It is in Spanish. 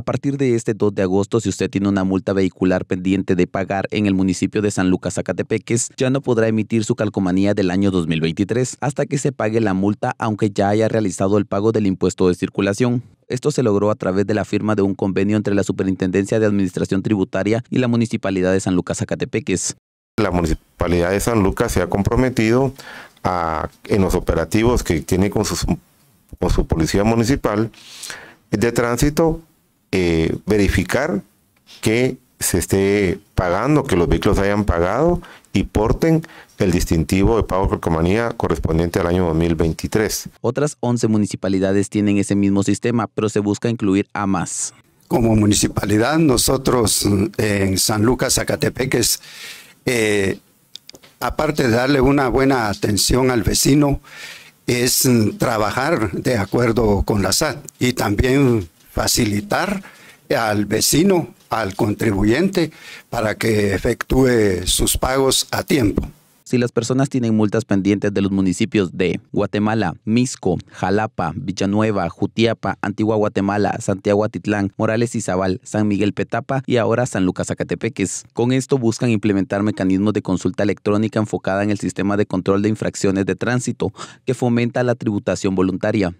A partir de este 2 de agosto, si usted tiene una multa vehicular pendiente de pagar en el municipio de San Lucas, Zacatepeques, ya no podrá emitir su calcomanía del año 2023 hasta que se pague la multa aunque ya haya realizado el pago del impuesto de circulación. Esto se logró a través de la firma de un convenio entre la Superintendencia de Administración Tributaria y la Municipalidad de San Lucas, Zacatepeques. La Municipalidad de San Lucas se ha comprometido en los operativos que tiene con su policía municipal de tránsito eh, verificar que se esté pagando, que los vehículos hayan pagado y porten el distintivo de pago por comanía correspondiente al año 2023. Otras 11 municipalidades tienen ese mismo sistema, pero se busca incluir a más. Como municipalidad, nosotros eh, en San Lucas, Zacatepeques, eh, aparte de darle una buena atención al vecino, es trabajar de acuerdo con la SAT y también facilitar al vecino, al contribuyente, para que efectúe sus pagos a tiempo. Si las personas tienen multas pendientes de los municipios de Guatemala, Misco, Jalapa, Villanueva, Jutiapa, Antigua Guatemala, Santiago Atitlán, Morales y San Miguel Petapa y ahora San Lucas Zacatepeques. Con esto buscan implementar mecanismos de consulta electrónica enfocada en el sistema de control de infracciones de tránsito que fomenta la tributación voluntaria.